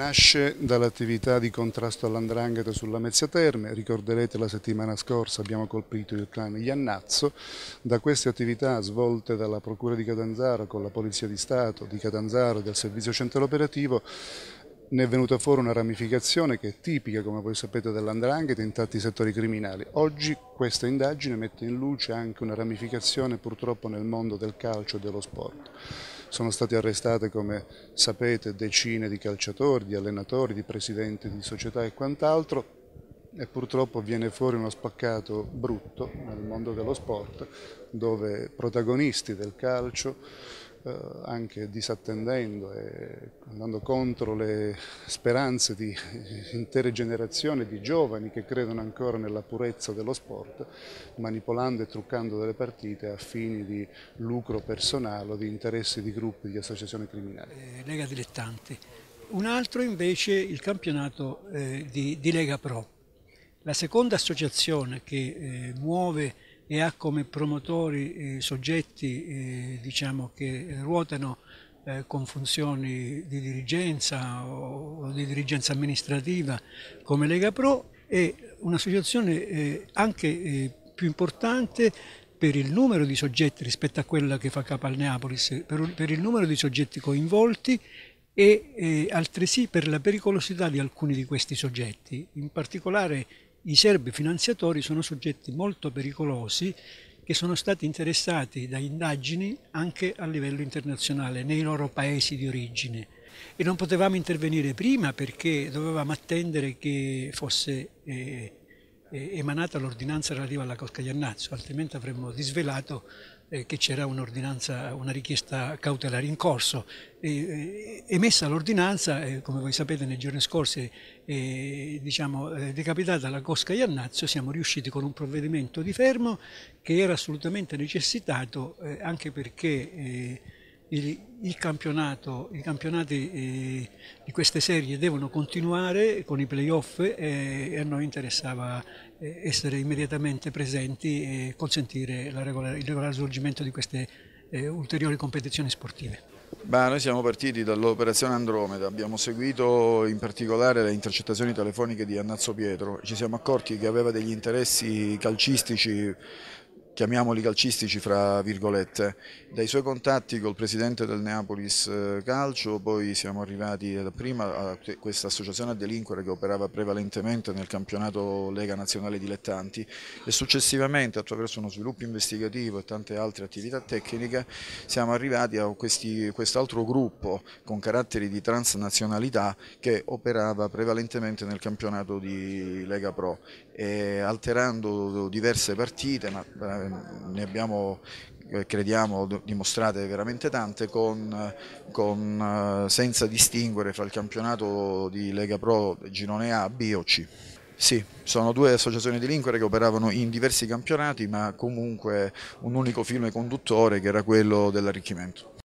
nasce dall'attività di contrasto all'andrangheta sulla Mezzia Terme, ricorderete la settimana scorsa abbiamo colpito il clan Iannazzo, da queste attività svolte dalla Procura di Catanzaro con la Polizia di Stato di Catanzaro e del Servizio Centrale Operativo ne è venuta fuori una ramificazione che è tipica, come voi sapete, dell'andrangheta in tanti settori criminali. Oggi questa indagine mette in luce anche una ramificazione purtroppo nel mondo del calcio e dello sport sono state arrestate, come sapete, decine di calciatori, di allenatori, di presidenti di società e quant'altro e purtroppo viene fuori uno spaccato brutto nel mondo dello sport dove protagonisti del calcio eh, anche disattendendo e andando contro le speranze di intere generazioni di giovani che credono ancora nella purezza dello sport, manipolando e truccando delle partite a fini di lucro personale o di interessi di gruppi, di associazioni criminali. Eh, Lega dilettanti. Un altro invece il campionato eh, di, Lega Pro, la seconda associazione che muove e ha come promotori eh, soggetti eh, diciamo, che ruotano eh, con funzioni di dirigenza o, o, di dirigenza amministrativa come Lega Pro e un'associazione eh, anche eh, più importante per il numero di soggetti rispetto a quella che fa capo al Neapolis, per, per il numero di soggetti coinvolti e eh, altresì per la pericolosità di alcuni di questi soggetti, in particolare i serbi finanziatori sono soggetti molto pericolosi che sono stati interessati da indagini anche a livello internazionale nei loro paesi di origine e non potevamo intervenire prima perché dovevamo attendere che fosse eh, eh emanata l'ordinanza relativa alla Cosca altrimenti avremmo disvelato eh, che c'era un'ordinanza, una richiesta cautelare in corso. E, eh, emessa l'ordinanza, eh, come voi sapete nei giorni scorsi, eh, diciamo, eh, decapitata la Cosca Iannazio, siamo riusciti con un provvedimento di fermo che era assolutamente necessitato anche perché il, il campionato, i campionati eh, di queste serie devono continuare con i playoff e, e a noi interessava eh, essere immediatamente presenti e consentire regolare, il regolare svolgimento di queste eh, ulteriori competizioni sportive. Beh, noi siamo partiti dall'operazione Andromeda, abbiamo seguito in particolare le intercettazioni telefoniche di Annazzo Pietro, ci siamo accorti che aveva degli interessi calcistici chiamiamoli calcistici fra virgolette. Dai suoi contatti col presidente del Neapolis eh, Calcio poi siamo arrivati prima a questa associazione a delinquere che operava prevalentemente nel campionato Lega Nazionale Dilettanti e successivamente attraverso uno sviluppo investigativo e tante altre attività tecniche siamo arrivati a quest'altro gruppo con caratteri di transnazionalità che operava prevalentemente nel campionato di Lega Pro e eh, alterando diverse partite ma eh, ne abbiamo eh, crediamo dimostrate veramente tante con, con, eh, senza distinguere fra il campionato di Lega Pro girone A, B o C. Sì, sono due associazioni di lingue che operavano in diversi campionati ma comunque un unico filo conduttore che era quello dell'arricchimento.